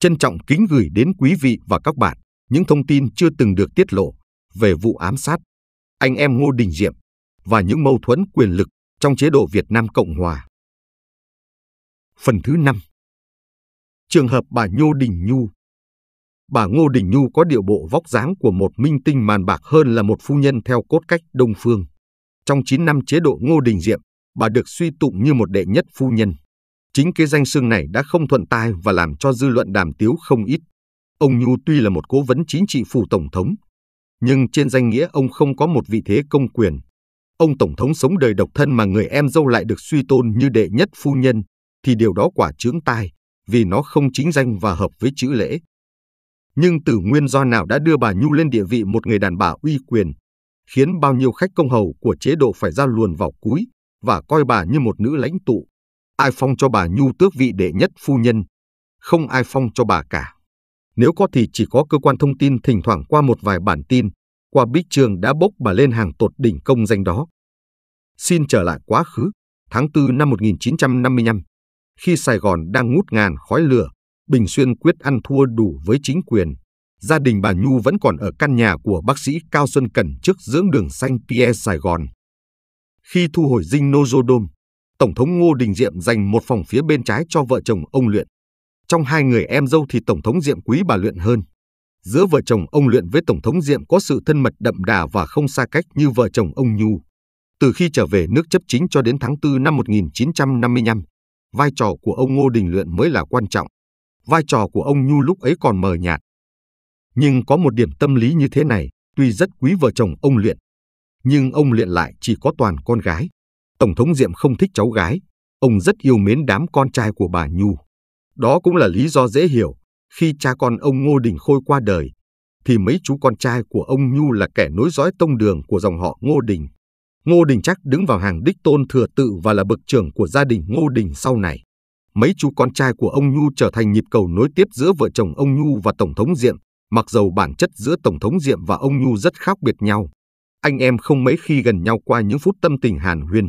trân trọng kính gửi đến quý vị và các bạn những thông tin chưa từng được tiết lộ về vụ ám sát anh em Ngô Đình Diệm và những mâu thuẫn quyền lực trong chế độ Việt Nam Cộng Hòa. Phần thứ 5 Trường hợp bà Nhô Đình Nhu Bà Ngô Đình Nhu có điệu bộ vóc dáng của một minh tinh màn bạc hơn là một phu nhân theo cốt cách Đông Phương. Trong 9 năm chế độ Ngô Đình Diệm, bà được suy tụng như một đệ nhất phu nhân. Chính cái danh xưng này đã không thuận tai và làm cho dư luận đàm tiếu không ít. Ông Nhu tuy là một cố vấn chính trị phủ tổng thống, nhưng trên danh nghĩa ông không có một vị thế công quyền. Ông tổng thống sống đời độc thân mà người em dâu lại được suy tôn như đệ nhất phu nhân, thì điều đó quả chướng tai, vì nó không chính danh và hợp với chữ lễ. Nhưng từ nguyên do nào đã đưa bà Nhu lên địa vị một người đàn bà uy quyền, khiến bao nhiêu khách công hầu của chế độ phải ra luồn vào cúi và coi bà như một nữ lãnh tụ ai phong cho bà Nhu tước vị đệ nhất phu nhân, không ai phong cho bà cả. Nếu có thì chỉ có cơ quan thông tin thỉnh thoảng qua một vài bản tin, qua bích trường đã bốc bà lên hàng tột đỉnh công danh đó. Xin trở lại quá khứ, tháng 4 năm 1955, khi Sài Gòn đang ngút ngàn khói lửa, Bình Xuyên quyết ăn thua đủ với chính quyền. Gia đình bà Nhu vẫn còn ở căn nhà của bác sĩ Cao Xuân Cần trước dưỡng đường xanh Pierre Sài Gòn. Khi thu hồi dinh Nozodom, Tổng thống Ngô Đình Diệm dành một phòng phía bên trái cho vợ chồng ông Luyện. Trong hai người em dâu thì Tổng thống Diệm quý bà Luyện hơn. Giữa vợ chồng ông Luyện với Tổng thống Diệm có sự thân mật đậm đà và không xa cách như vợ chồng ông Nhu. Từ khi trở về nước chấp chính cho đến tháng 4 năm 1955, vai trò của ông Ngô Đình Luyện mới là quan trọng. Vai trò của ông Nhu lúc ấy còn mờ nhạt. Nhưng có một điểm tâm lý như thế này, tuy rất quý vợ chồng ông Luyện, nhưng ông Luyện lại chỉ có toàn con gái. Tổng thống Diệm không thích cháu gái, ông rất yêu mến đám con trai của bà Nhu. Đó cũng là lý do dễ hiểu, khi cha con ông Ngô Đình Khôi qua đời, thì mấy chú con trai của ông Nhu là kẻ nối dõi tông đường của dòng họ Ngô Đình. Ngô Đình chắc đứng vào hàng đích tôn thừa tự và là bậc trưởng của gia đình Ngô Đình sau này. Mấy chú con trai của ông Nhu trở thành nhịp cầu nối tiếp giữa vợ chồng ông Nhu và Tổng thống Diệm, mặc dầu bản chất giữa Tổng thống Diệm và ông Nhu rất khác biệt nhau. Anh em không mấy khi gần nhau qua những phút tâm tình hàn huyên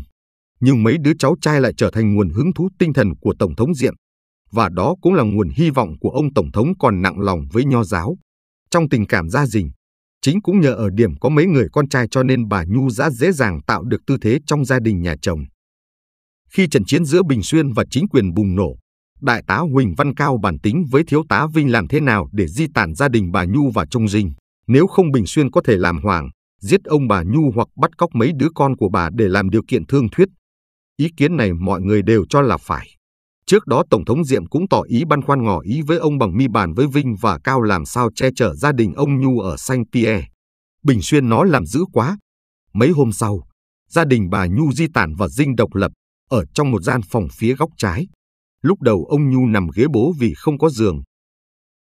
nhưng mấy đứa cháu trai lại trở thành nguồn hứng thú tinh thần của Tổng thống Diện, và đó cũng là nguồn hy vọng của ông Tổng thống còn nặng lòng với nho giáo. Trong tình cảm gia đình, chính cũng nhờ ở điểm có mấy người con trai cho nên bà Nhu đã dễ dàng tạo được tư thế trong gia đình nhà chồng. Khi trận chiến giữa Bình Xuyên và chính quyền bùng nổ, Đại tá Huỳnh Văn Cao bản tính với thiếu tá Vinh làm thế nào để di tản gia đình bà Nhu và Trung Dinh, nếu không Bình Xuyên có thể làm hoàng, giết ông bà Nhu hoặc bắt cóc mấy đứa con của bà để làm điều kiện thương thuyết, Ý kiến này mọi người đều cho là phải. Trước đó Tổng thống Diệm cũng tỏ ý băn khoăn ngỏ ý với ông bằng mi bàn với Vinh và Cao làm sao che chở gia đình ông Nhu ở Saint Pierre. Bình Xuyên nó làm dữ quá. Mấy hôm sau, gia đình bà Nhu di tản và dinh độc lập ở trong một gian phòng phía góc trái. Lúc đầu ông Nhu nằm ghế bố vì không có giường.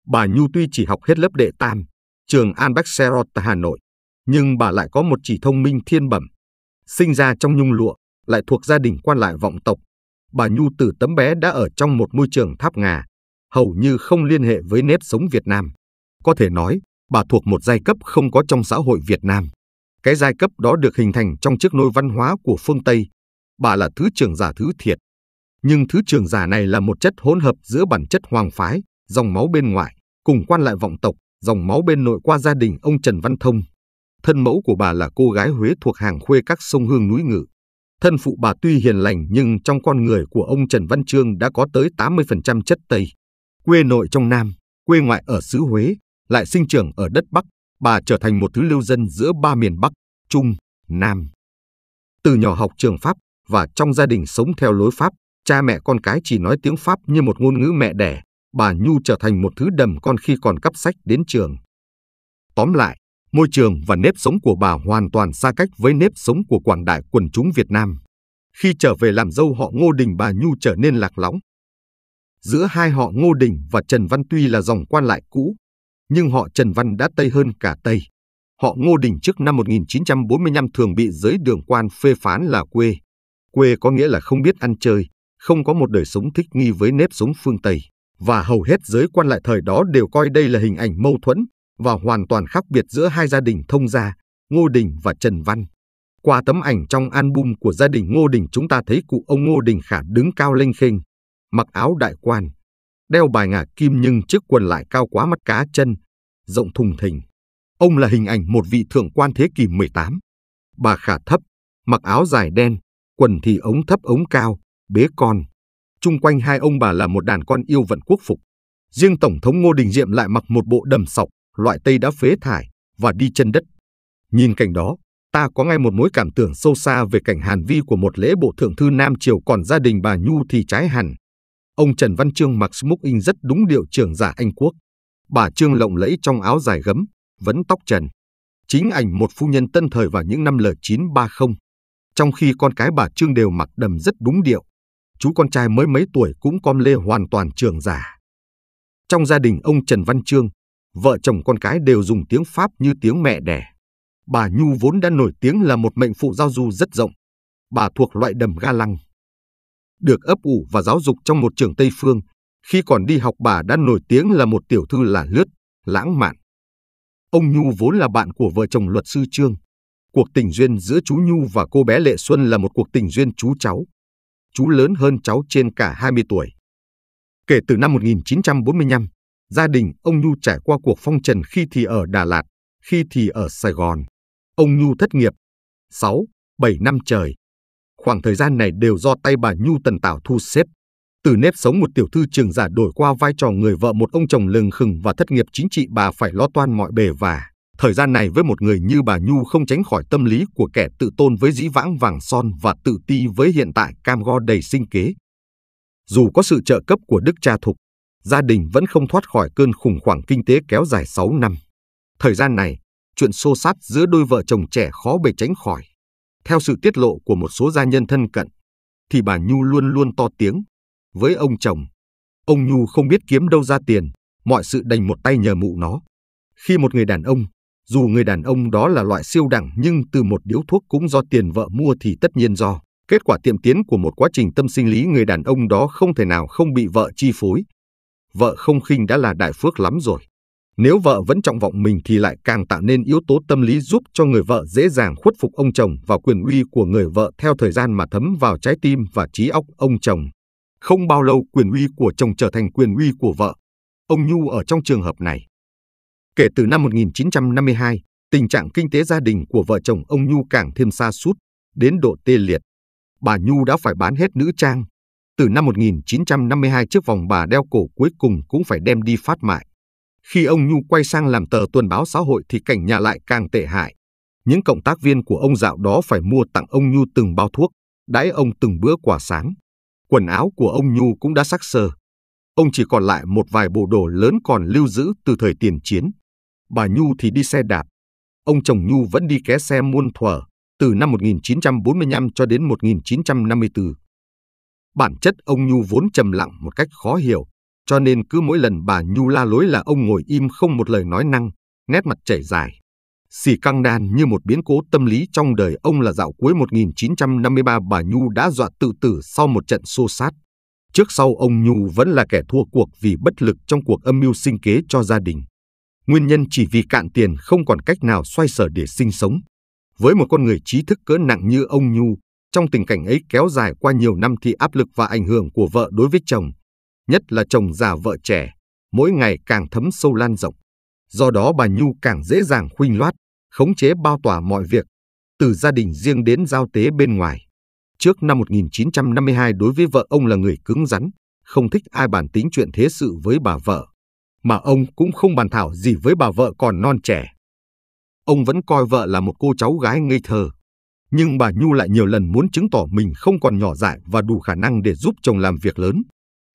Bà Nhu tuy chỉ học hết lớp đệ tam, trường Albert Serot tại Hà Nội, nhưng bà lại có một chỉ thông minh thiên bẩm. Sinh ra trong nhung lụa, lại thuộc gia đình quan lại vọng tộc, bà Nhu từ tấm bé đã ở trong một môi trường tháp ngà, hầu như không liên hệ với nếp sống Việt Nam. Có thể nói, bà thuộc một giai cấp không có trong xã hội Việt Nam. Cái giai cấp đó được hình thành trong chiếc nôi văn hóa của phương Tây. Bà là thứ trưởng giả thứ thiệt. Nhưng thứ trưởng giả này là một chất hỗn hợp giữa bản chất hoàng phái, dòng máu bên ngoài, cùng quan lại vọng tộc, dòng máu bên nội qua gia đình ông Trần Văn Thông. Thân mẫu của bà là cô gái Huế thuộc hàng khuê các sông Hương núi Ngự, Thân phụ bà tuy hiền lành nhưng trong con người của ông Trần Văn Trương đã có tới 80% chất Tây. Quê nội trong Nam, quê ngoại ở xứ Huế, lại sinh trưởng ở đất Bắc, bà trở thành một thứ lưu dân giữa ba miền Bắc, Trung, Nam. Từ nhỏ học trường Pháp và trong gia đình sống theo lối Pháp, cha mẹ con cái chỉ nói tiếng Pháp như một ngôn ngữ mẹ đẻ, bà Nhu trở thành một thứ đầm con khi còn cắp sách đến trường. Tóm lại, Môi trường và nếp sống của bà hoàn toàn xa cách với nếp sống của quảng đại quần chúng Việt Nam. Khi trở về làm dâu họ Ngô Đình bà Nhu trở nên lạc lõng. Giữa hai họ Ngô Đình và Trần Văn Tuy là dòng quan lại cũ, nhưng họ Trần Văn đã Tây hơn cả Tây. Họ Ngô Đình trước năm 1945 thường bị giới đường quan phê phán là quê. Quê có nghĩa là không biết ăn chơi, không có một đời sống thích nghi với nếp sống phương Tây. Và hầu hết giới quan lại thời đó đều coi đây là hình ảnh mâu thuẫn và hoàn toàn khác biệt giữa hai gia đình thông gia, Ngô Đình và Trần Văn. Qua tấm ảnh trong album của gia đình Ngô Đình chúng ta thấy cụ ông Ngô Đình Khả đứng cao lênh khênh, mặc áo đại quan, đeo bài ngà kim nhưng chiếc quần lại cao quá mắt cá chân, rộng thùng thình. Ông là hình ảnh một vị thượng quan thế kỷ 18. Bà Khả thấp, mặc áo dài đen, quần thì ống thấp ống cao, bế con. Trung quanh hai ông bà là một đàn con yêu vận quốc phục. Riêng Tổng thống Ngô Đình Diệm lại mặc một bộ đầm sọc, loại tây đã phế thải và đi chân đất. Nhìn cảnh đó, ta có ngay một mối cảm tưởng sâu xa về cảnh hàn vi của một lễ bộ thượng thư Nam Triều còn gia đình bà Nhu thì trái hẳn. Ông Trần Văn Trương mặc smoking rất đúng điệu trưởng giả Anh Quốc. Bà Trương lộng lẫy trong áo dài gấm, vẫn tóc trần. Chính ảnh một phu nhân tân thời vào những năm L930. Trong khi con cái bà Trương đều mặc đầm rất đúng điệu. Chú con trai mới mấy tuổi cũng com lê hoàn toàn trường giả. Trong gia đình ông Trần Văn Trương, vợ chồng con cái đều dùng tiếng Pháp như tiếng mẹ đẻ. Bà Nhu vốn đã nổi tiếng là một mệnh phụ giao du rất rộng. Bà thuộc loại đầm ga lăng. Được ấp ủ và giáo dục trong một trường Tây Phương, khi còn đi học bà đã nổi tiếng là một tiểu thư là lướt, lãng mạn. Ông Nhu vốn là bạn của vợ chồng luật sư Trương. Cuộc tình duyên giữa chú Nhu và cô bé Lệ Xuân là một cuộc tình duyên chú cháu. Chú lớn hơn cháu trên cả 20 tuổi. Kể từ năm 1945, Gia đình ông Nhu trải qua cuộc phong trần khi thì ở Đà Lạt, khi thì ở Sài Gòn. Ông Nhu thất nghiệp 6, 7 năm trời. Khoảng thời gian này đều do tay bà Nhu Tần Tảo thu xếp. Từ nếp sống một tiểu thư trường giả đổi qua vai trò người vợ một ông chồng lừng khừng và thất nghiệp chính trị bà phải lo toan mọi bề và Thời gian này với một người như bà Nhu không tránh khỏi tâm lý của kẻ tự tôn với dĩ vãng vàng son và tự ti với hiện tại cam go đầy sinh kế. Dù có sự trợ cấp của đức cha thục, gia đình vẫn không thoát khỏi cơn khủng hoảng kinh tế kéo dài 6 năm. Thời gian này, chuyện xô sát giữa đôi vợ chồng trẻ khó bề tránh khỏi. Theo sự tiết lộ của một số gia nhân thân cận, thì bà Nhu luôn luôn to tiếng với ông chồng. Ông Nhu không biết kiếm đâu ra tiền, mọi sự đành một tay nhờ mụ nó. Khi một người đàn ông, dù người đàn ông đó là loại siêu đẳng nhưng từ một điếu thuốc cũng do tiền vợ mua thì tất nhiên do. Kết quả tiệm tiến của một quá trình tâm sinh lý người đàn ông đó không thể nào không bị vợ chi phối vợ không khinh đã là đại phước lắm rồi. Nếu vợ vẫn trọng vọng mình thì lại càng tạo nên yếu tố tâm lý giúp cho người vợ dễ dàng khuất phục ông chồng và quyền uy của người vợ theo thời gian mà thấm vào trái tim và trí óc ông chồng. Không bao lâu quyền uy của chồng trở thành quyền uy của vợ. Ông Nhu ở trong trường hợp này. Kể từ năm 1952, tình trạng kinh tế gia đình của vợ chồng ông Nhu càng thêm xa sút đến độ tê liệt. Bà Nhu đã phải bán hết nữ trang, từ năm 1952 chiếc vòng bà đeo cổ cuối cùng cũng phải đem đi phát mại. Khi ông Nhu quay sang làm tờ tuần báo xã hội thì cảnh nhà lại càng tệ hại. Những cộng tác viên của ông dạo đó phải mua tặng ông Nhu từng bao thuốc, đãi ông từng bữa quả sáng. Quần áo của ông Nhu cũng đã sắc sờ. Ông chỉ còn lại một vài bộ đồ lớn còn lưu giữ từ thời tiền chiến. Bà Nhu thì đi xe đạp. Ông chồng Nhu vẫn đi ké xe muôn thuở từ năm 1945 cho đến 1954. Bản chất ông Nhu vốn trầm lặng một cách khó hiểu, cho nên cứ mỗi lần bà Nhu la lối là ông ngồi im không một lời nói năng, nét mặt chảy dài. Xì căng đan như một biến cố tâm lý trong đời ông là dạo cuối 1953 bà Nhu đã dọa tự tử sau một trận xô sát. Trước sau ông Nhu vẫn là kẻ thua cuộc vì bất lực trong cuộc âm mưu sinh kế cho gia đình. Nguyên nhân chỉ vì cạn tiền không còn cách nào xoay sở để sinh sống. Với một con người trí thức cỡ nặng như ông Nhu, trong tình cảnh ấy kéo dài qua nhiều năm thì áp lực và ảnh hưởng của vợ đối với chồng, nhất là chồng già vợ trẻ, mỗi ngày càng thấm sâu lan rộng. Do đó bà Nhu càng dễ dàng khuynh loát, khống chế bao tỏa mọi việc, từ gia đình riêng đến giao tế bên ngoài. Trước năm 1952 đối với vợ ông là người cứng rắn, không thích ai bàn tính chuyện thế sự với bà vợ. Mà ông cũng không bàn thảo gì với bà vợ còn non trẻ. Ông vẫn coi vợ là một cô cháu gái ngây thơ, nhưng bà Nhu lại nhiều lần muốn chứng tỏ mình không còn nhỏ dại và đủ khả năng để giúp chồng làm việc lớn.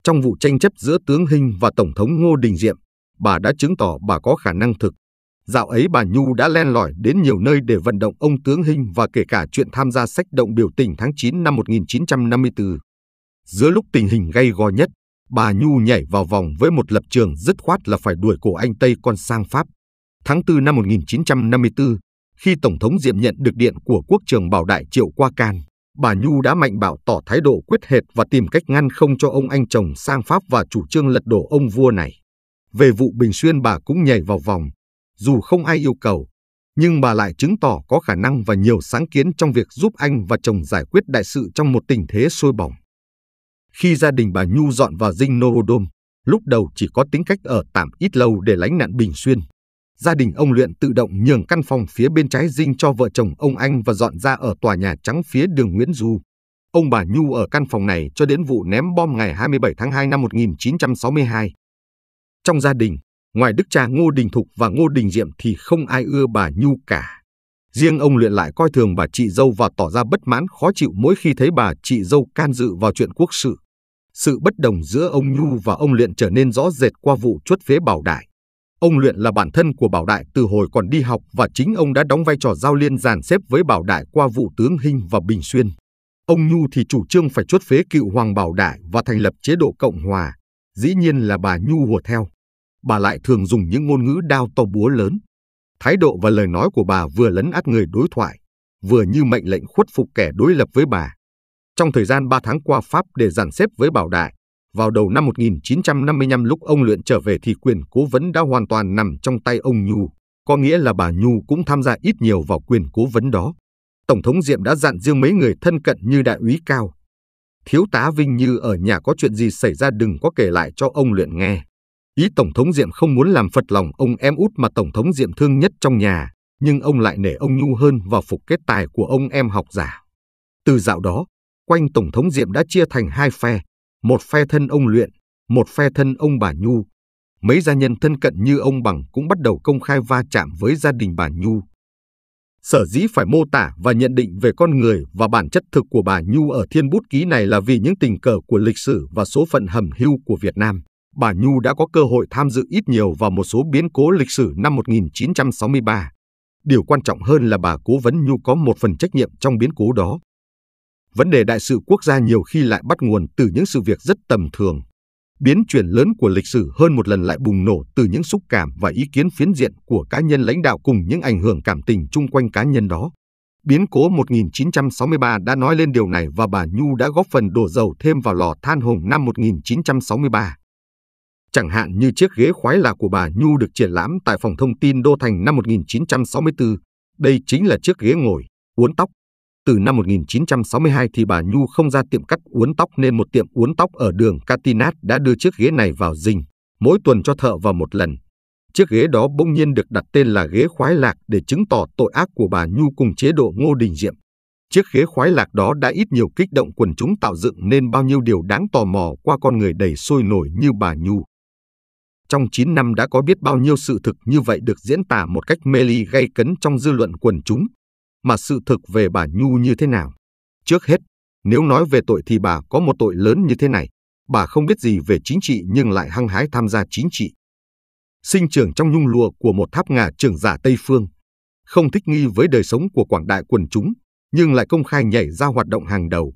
Trong vụ tranh chấp giữa tướng Hinh và Tổng thống Ngô Đình Diệm, bà đã chứng tỏ bà có khả năng thực. Dạo ấy bà Nhu đã len lỏi đến nhiều nơi để vận động ông tướng Hinh và kể cả chuyện tham gia sách động biểu tình tháng 9 năm 1954. Giữa lúc tình hình gay go nhất, bà Nhu nhảy vào vòng với một lập trường dứt khoát là phải đuổi cổ anh Tây con sang Pháp. Tháng 4 năm 1954, khi Tổng thống Diệm nhận được điện của quốc trường Bảo Đại Triệu Qua Can, bà Nhu đã mạnh bảo tỏ thái độ quyết hệt và tìm cách ngăn không cho ông anh chồng sang Pháp và chủ trương lật đổ ông vua này. Về vụ Bình Xuyên bà cũng nhảy vào vòng, dù không ai yêu cầu, nhưng bà lại chứng tỏ có khả năng và nhiều sáng kiến trong việc giúp anh và chồng giải quyết đại sự trong một tình thế sôi bỏng. Khi gia đình bà Nhu dọn vào dinh Norodom, lúc đầu chỉ có tính cách ở tạm ít lâu để lánh nạn Bình Xuyên, gia đình ông Luyện tự động nhường căn phòng phía bên trái dinh cho vợ chồng ông Anh và dọn ra ở tòa nhà trắng phía đường Nguyễn Du. Ông bà Nhu ở căn phòng này cho đến vụ ném bom ngày 27 tháng 2 năm 1962. Trong gia đình, ngoài Đức cha Ngô Đình Thục và Ngô Đình Diệm thì không ai ưa bà Nhu cả. Riêng ông Luyện lại coi thường bà chị dâu và tỏ ra bất mãn khó chịu mỗi khi thấy bà chị dâu can dự vào chuyện quốc sự. Sự bất đồng giữa ông Nhu và ông Luyện trở nên rõ rệt qua vụ chuốt phế bảo đại. Ông Luyện là bản thân của Bảo Đại từ hồi còn đi học và chính ông đã đóng vai trò giao liên dàn xếp với Bảo Đại qua vụ Tướng Hinh và Bình Xuyên. Ông Nhu thì chủ trương phải chốt phế cựu Hoàng Bảo Đại và thành lập chế độ Cộng Hòa, dĩ nhiên là bà Nhu hùa theo. Bà lại thường dùng những ngôn ngữ đao to búa lớn. Thái độ và lời nói của bà vừa lấn át người đối thoại, vừa như mệnh lệnh khuất phục kẻ đối lập với bà. Trong thời gian 3 tháng qua Pháp để dàn xếp với Bảo Đại, vào đầu năm 1955 lúc ông Luyện trở về thì quyền cố vấn đã hoàn toàn nằm trong tay ông Nhu, có nghĩa là bà Nhu cũng tham gia ít nhiều vào quyền cố vấn đó. Tổng thống Diệm đã dặn riêng mấy người thân cận như đại úy Cao. Thiếu tá Vinh Như ở nhà có chuyện gì xảy ra đừng có kể lại cho ông Luyện nghe. Ý Tổng thống Diệm không muốn làm phật lòng ông em út mà Tổng thống Diệm thương nhất trong nhà, nhưng ông lại nể ông Nhu hơn và phục kết tài của ông em học giả. Từ dạo đó, quanh Tổng thống Diệm đã chia thành hai phe, một phe thân ông Luyện, một phe thân ông bà Nhu. Mấy gia nhân thân cận như ông Bằng cũng bắt đầu công khai va chạm với gia đình bà Nhu. Sở dĩ phải mô tả và nhận định về con người và bản chất thực của bà Nhu ở thiên bút ký này là vì những tình cờ của lịch sử và số phận hầm hưu của Việt Nam. Bà Nhu đã có cơ hội tham dự ít nhiều vào một số biến cố lịch sử năm 1963. Điều quan trọng hơn là bà cố vấn Nhu có một phần trách nhiệm trong biến cố đó vấn đề đại sự quốc gia nhiều khi lại bắt nguồn từ những sự việc rất tầm thường. Biến chuyển lớn của lịch sử hơn một lần lại bùng nổ từ những xúc cảm và ý kiến phiến diện của cá nhân lãnh đạo cùng những ảnh hưởng cảm tình chung quanh cá nhân đó. Biến cố 1963 đã nói lên điều này và bà Nhu đã góp phần đổ dầu thêm vào lò than hùng năm 1963. Chẳng hạn như chiếc ghế khoái lạc của bà Nhu được triển lãm tại phòng thông tin Đô Thành năm 1964. Đây chính là chiếc ghế ngồi, uốn tóc, từ năm 1962 thì bà Nhu không ra tiệm cắt uốn tóc nên một tiệm uốn tóc ở đường Catinat đã đưa chiếc ghế này vào dinh, mỗi tuần cho thợ vào một lần. Chiếc ghế đó bỗng nhiên được đặt tên là ghế khoái lạc để chứng tỏ tội ác của bà Nhu cùng chế độ Ngô Đình Diệm. Chiếc ghế khoái lạc đó đã ít nhiều kích động quần chúng tạo dựng nên bao nhiêu điều đáng tò mò qua con người đầy sôi nổi như bà Nhu. Trong 9 năm đã có biết bao nhiêu sự thực như vậy được diễn tả một cách mê ly gây cấn trong dư luận quần chúng, mà sự thực về bà Nhu như thế nào. Trước hết, nếu nói về tội thì bà có một tội lớn như thế này. Bà không biết gì về chính trị nhưng lại hăng hái tham gia chính trị. Sinh trưởng trong nhung lụa của một tháp ngà trưởng giả Tây Phương. Không thích nghi với đời sống của quảng đại quần chúng, nhưng lại công khai nhảy ra hoạt động hàng đầu.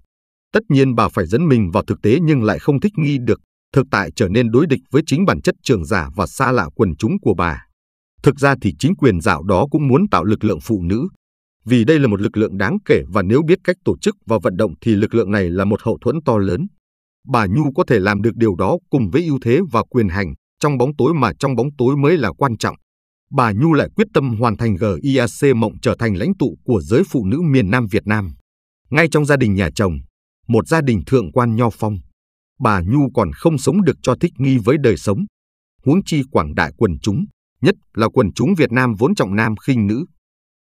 Tất nhiên bà phải dẫn mình vào thực tế nhưng lại không thích nghi được, thực tại trở nên đối địch với chính bản chất trường giả và xa lạ quần chúng của bà. Thực ra thì chính quyền dạo đó cũng muốn tạo lực lượng phụ nữ, vì đây là một lực lượng đáng kể và nếu biết cách tổ chức và vận động thì lực lượng này là một hậu thuẫn to lớn. Bà Nhu có thể làm được điều đó cùng với ưu thế và quyền hành trong bóng tối mà trong bóng tối mới là quan trọng. Bà Nhu lại quyết tâm hoàn thành GIAC mộng trở thành lãnh tụ của giới phụ nữ miền Nam Việt Nam. Ngay trong gia đình nhà chồng, một gia đình thượng quan nho phong, bà Nhu còn không sống được cho thích nghi với đời sống. Huống chi quảng đại quần chúng, nhất là quần chúng Việt Nam vốn trọng nam khinh nữ,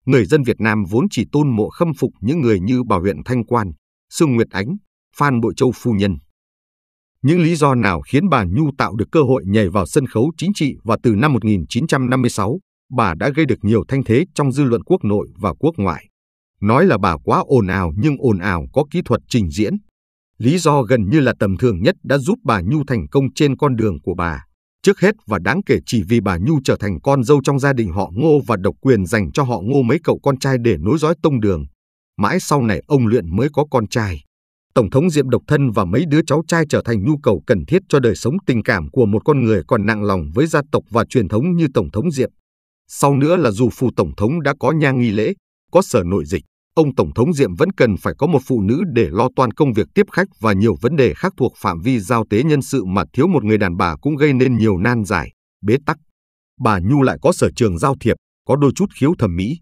Người dân Việt Nam vốn chỉ tôn mộ khâm phục những người như Bảo huyện Thanh Quan, Sương Nguyệt Ánh, Phan Bội Châu Phu Nhân. Những lý do nào khiến bà Nhu tạo được cơ hội nhảy vào sân khấu chính trị và từ năm 1956, bà đã gây được nhiều thanh thế trong dư luận quốc nội và quốc ngoại. Nói là bà quá ồn ào nhưng ồn ào có kỹ thuật trình diễn. Lý do gần như là tầm thường nhất đã giúp bà Nhu thành công trên con đường của bà trước hết và đáng kể chỉ vì bà Nhu trở thành con dâu trong gia đình họ Ngô và độc quyền dành cho họ Ngô mấy cậu con trai để nối dõi tông đường. Mãi sau này ông Luyện mới có con trai. Tổng thống Diệm độc thân và mấy đứa cháu trai trở thành nhu cầu cần thiết cho đời sống tình cảm của một con người còn nặng lòng với gia tộc và truyền thống như Tổng thống Diệm. Sau nữa là dù phù Tổng thống đã có nha nghi lễ, có sở nội dịch, ông Tổng thống Diệm vẫn cần phải có một phụ nữ để lo toan công việc tiếp khách và nhiều vấn đề khác thuộc phạm vi giao tế nhân sự mà thiếu một người đàn bà cũng gây nên nhiều nan giải, bế tắc. Bà Nhu lại có sở trường giao thiệp, có đôi chút khiếu thẩm mỹ.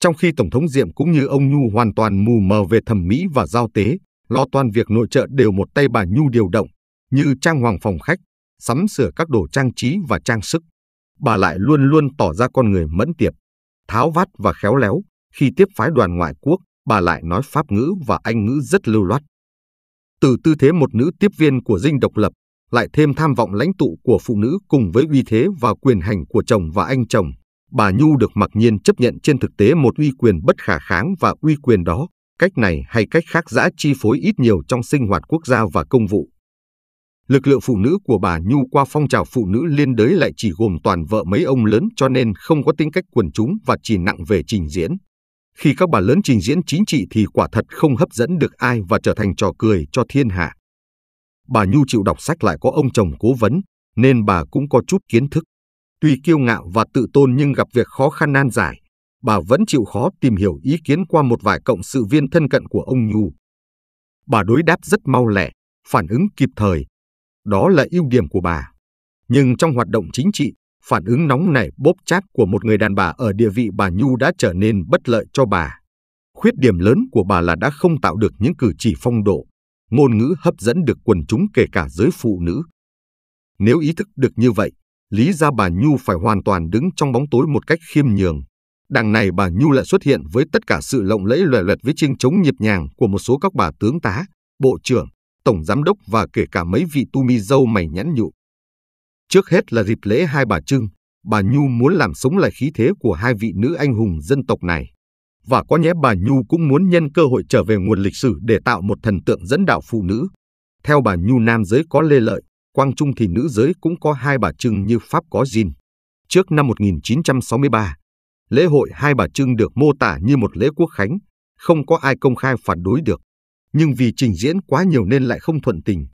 Trong khi Tổng thống Diệm cũng như ông Nhu hoàn toàn mù mờ về thẩm mỹ và giao tế, lo toàn việc nội trợ đều một tay bà Nhu điều động, như trang hoàng phòng khách, sắm sửa các đồ trang trí và trang sức. Bà lại luôn luôn tỏ ra con người mẫn tiệp, tháo vát và khéo léo, khi tiếp phái đoàn ngoại quốc, bà lại nói Pháp ngữ và Anh ngữ rất lưu loát. Từ tư thế một nữ tiếp viên của dinh độc lập, lại thêm tham vọng lãnh tụ của phụ nữ cùng với uy thế và quyền hành của chồng và anh chồng, bà Nhu được mặc nhiên chấp nhận trên thực tế một uy quyền bất khả kháng và uy quyền đó, cách này hay cách khác giã chi phối ít nhiều trong sinh hoạt quốc gia và công vụ. Lực lượng phụ nữ của bà Nhu qua phong trào phụ nữ liên đới lại chỉ gồm toàn vợ mấy ông lớn cho nên không có tính cách quần chúng và chỉ nặng về trình diễn khi các bà lớn trình diễn chính trị thì quả thật không hấp dẫn được ai và trở thành trò cười cho thiên hạ. Bà Nhu chịu đọc sách lại có ông chồng cố vấn, nên bà cũng có chút kiến thức. Tuy kiêu ngạo và tự tôn nhưng gặp việc khó khăn nan giải, bà vẫn chịu khó tìm hiểu ý kiến qua một vài cộng sự viên thân cận của ông Nhu. Bà đối đáp rất mau lẹ, phản ứng kịp thời. Đó là ưu điểm của bà. Nhưng trong hoạt động chính trị, phản ứng nóng nảy bóp chát của một người đàn bà ở địa vị bà Nhu đã trở nên bất lợi cho bà. Khuyết điểm lớn của bà là đã không tạo được những cử chỉ phong độ, ngôn ngữ hấp dẫn được quần chúng kể cả giới phụ nữ. Nếu ý thức được như vậy, lý ra bà Nhu phải hoàn toàn đứng trong bóng tối một cách khiêm nhường. Đằng này bà Nhu lại xuất hiện với tất cả sự lộng lẫy loè loẹt với chiêng chống nhịp nhàng của một số các bà tướng tá, bộ trưởng, tổng giám đốc và kể cả mấy vị tu mi dâu mày nhãn nhụ. Trước hết là dịp lễ Hai Bà Trưng, bà Nhu muốn làm sống lại khí thế của hai vị nữ anh hùng dân tộc này. Và có nhẽ bà Nhu cũng muốn nhân cơ hội trở về nguồn lịch sử để tạo một thần tượng dẫn đạo phụ nữ. Theo bà Nhu nam giới có Lê Lợi, Quang Trung thì nữ giới cũng có Hai Bà Trưng như Pháp có Jin. Trước năm 1963, lễ hội Hai Bà Trưng được mô tả như một lễ quốc khánh, không có ai công khai phản đối được. Nhưng vì trình diễn quá nhiều nên lại không thuận tình,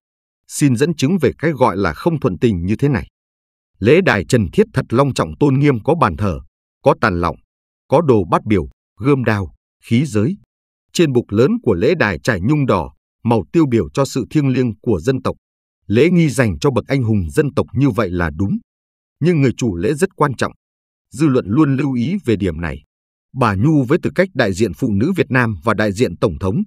xin dẫn chứng về cái gọi là không thuận tình như thế này. Lễ đài Trần Thiết thật long trọng tôn nghiêm có bàn thờ, có tàn lọng, có đồ bát biểu, gươm đao, khí giới. Trên bục lớn của lễ đài trải nhung đỏ, màu tiêu biểu cho sự thiêng liêng của dân tộc. Lễ nghi dành cho bậc anh hùng dân tộc như vậy là đúng. Nhưng người chủ lễ rất quan trọng. Dư luận luôn lưu ý về điểm này. Bà Nhu với tư cách đại diện phụ nữ Việt Nam và đại diện Tổng thống,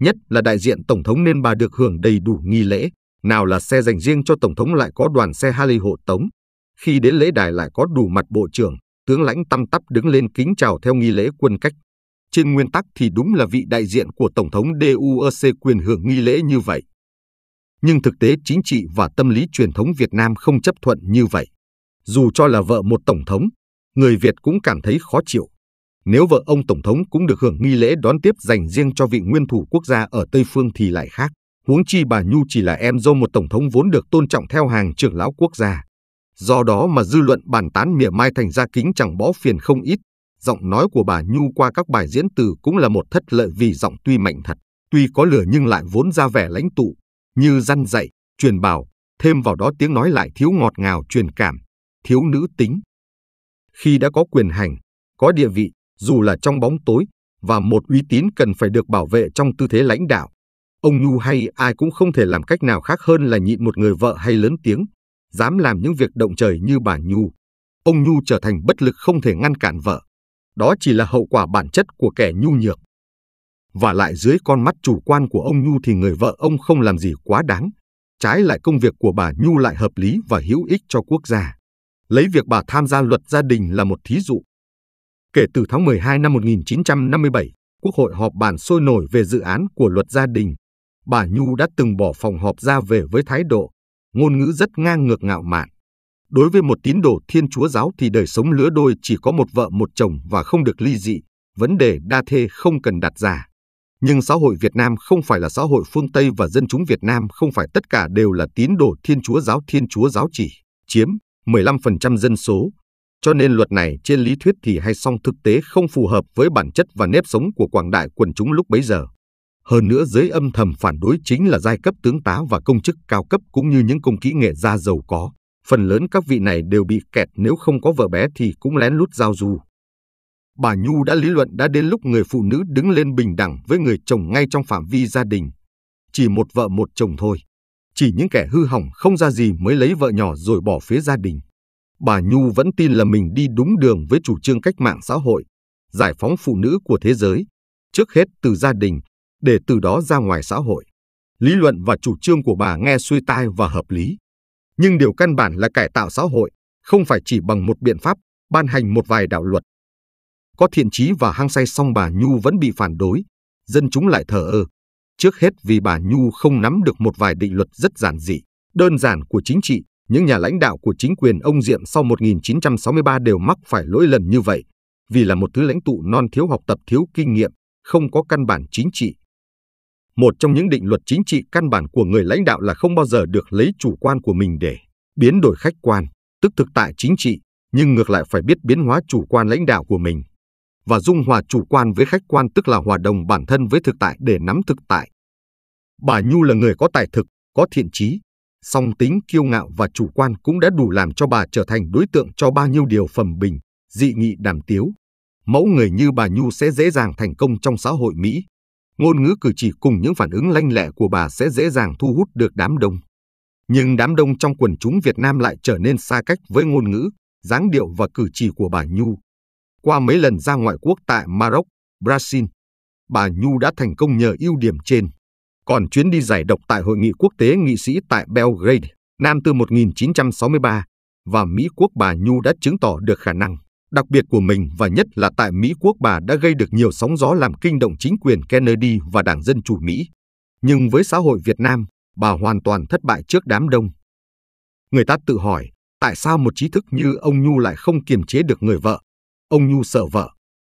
nhất là đại diện Tổng thống nên bà được hưởng đầy đủ nghi lễ, nào là xe dành riêng cho Tổng thống lại có đoàn xe Harley hộ tống. Khi đến lễ đài lại có đủ mặt bộ trưởng, tướng lãnh tăm tắp đứng lên kính chào theo nghi lễ quân cách. Trên nguyên tắc thì đúng là vị đại diện của Tổng thống DUEC quyền hưởng nghi lễ như vậy. Nhưng thực tế chính trị và tâm lý truyền thống Việt Nam không chấp thuận như vậy. Dù cho là vợ một Tổng thống, người Việt cũng cảm thấy khó chịu. Nếu vợ ông Tổng thống cũng được hưởng nghi lễ đón tiếp dành riêng cho vị nguyên thủ quốc gia ở Tây Phương thì lại khác huống chi bà Nhu chỉ là em dâu một tổng thống vốn được tôn trọng theo hàng trưởng lão quốc gia. Do đó mà dư luận bàn tán mỉa mai thành ra kính chẳng bó phiền không ít, giọng nói của bà Nhu qua các bài diễn từ cũng là một thất lợi vì giọng tuy mạnh thật, tuy có lửa nhưng lại vốn ra vẻ lãnh tụ, như răn dạy, truyền bảo, thêm vào đó tiếng nói lại thiếu ngọt ngào truyền cảm, thiếu nữ tính. Khi đã có quyền hành, có địa vị, dù là trong bóng tối, và một uy tín cần phải được bảo vệ trong tư thế lãnh đạo, Ông Nhu hay ai cũng không thể làm cách nào khác hơn là nhịn một người vợ hay lớn tiếng, dám làm những việc động trời như bà Nhu. Ông Nhu trở thành bất lực không thể ngăn cản vợ. Đó chỉ là hậu quả bản chất của kẻ nhu nhược. Và lại dưới con mắt chủ quan của ông Nhu thì người vợ ông không làm gì quá đáng. Trái lại công việc của bà Nhu lại hợp lý và hữu ích cho quốc gia. Lấy việc bà tham gia luật gia đình là một thí dụ. Kể từ tháng 12 năm 1957, Quốc hội họp bàn sôi nổi về dự án của luật gia đình bà Nhu đã từng bỏ phòng họp ra về với thái độ, ngôn ngữ rất ngang ngược ngạo mạn. Đối với một tín đồ thiên chúa giáo thì đời sống lứa đôi chỉ có một vợ một chồng và không được ly dị, vấn đề đa thê không cần đặt ra. Nhưng xã hội Việt Nam không phải là xã hội phương Tây và dân chúng Việt Nam không phải tất cả đều là tín đồ thiên chúa giáo thiên chúa giáo chỉ, chiếm 15% dân số. Cho nên luật này trên lý thuyết thì hay song thực tế không phù hợp với bản chất và nếp sống của quảng đại quần chúng lúc bấy giờ. Hơn nữa giới âm thầm phản đối chính là giai cấp tướng tá và công chức cao cấp cũng như những công kỹ nghệ gia giàu có. Phần lớn các vị này đều bị kẹt nếu không có vợ bé thì cũng lén lút giao du. Bà Nhu đã lý luận đã đến lúc người phụ nữ đứng lên bình đẳng với người chồng ngay trong phạm vi gia đình. Chỉ một vợ một chồng thôi. Chỉ những kẻ hư hỏng không ra gì mới lấy vợ nhỏ rồi bỏ phía gia đình. Bà Nhu vẫn tin là mình đi đúng đường với chủ trương cách mạng xã hội, giải phóng phụ nữ của thế giới, trước hết từ gia đình để từ đó ra ngoài xã hội. Lý luận và chủ trương của bà nghe suy tai và hợp lý. Nhưng điều căn bản là cải tạo xã hội, không phải chỉ bằng một biện pháp, ban hành một vài đạo luật. Có thiện chí và hăng say song bà Nhu vẫn bị phản đối, dân chúng lại thờ ơ. Trước hết vì bà Nhu không nắm được một vài định luật rất giản dị, đơn giản của chính trị, những nhà lãnh đạo của chính quyền ông Diệm sau 1963 đều mắc phải lỗi lần như vậy, vì là một thứ lãnh tụ non thiếu học tập thiếu kinh nghiệm, không có căn bản chính trị, một trong những định luật chính trị căn bản của người lãnh đạo là không bao giờ được lấy chủ quan của mình để biến đổi khách quan, tức thực tại chính trị, nhưng ngược lại phải biết biến hóa chủ quan lãnh đạo của mình và dung hòa chủ quan với khách quan tức là hòa đồng bản thân với thực tại để nắm thực tại. Bà Nhu là người có tài thực, có thiện trí, song tính kiêu ngạo và chủ quan cũng đã đủ làm cho bà trở thành đối tượng cho bao nhiêu điều phẩm bình, dị nghị đàm tiếu. Mẫu người như bà Nhu sẽ dễ dàng thành công trong xã hội Mỹ ngôn ngữ cử chỉ cùng những phản ứng lanh lẹ của bà sẽ dễ dàng thu hút được đám đông. Nhưng đám đông trong quần chúng Việt Nam lại trở nên xa cách với ngôn ngữ, dáng điệu và cử chỉ của bà Nhu. Qua mấy lần ra ngoại quốc tại Maroc, Brazil, bà Nhu đã thành công nhờ ưu điểm trên. Còn chuyến đi giải độc tại Hội nghị quốc tế nghị sĩ tại Belgrade, Nam từ 1963 và Mỹ quốc bà Nhu đã chứng tỏ được khả năng đặc biệt của mình và nhất là tại Mỹ quốc bà đã gây được nhiều sóng gió làm kinh động chính quyền Kennedy và Đảng Dân Chủ Mỹ. Nhưng với xã hội Việt Nam, bà hoàn toàn thất bại trước đám đông. Người ta tự hỏi, tại sao một trí thức như ông Nhu lại không kiềm chế được người vợ? Ông Nhu sợ vợ.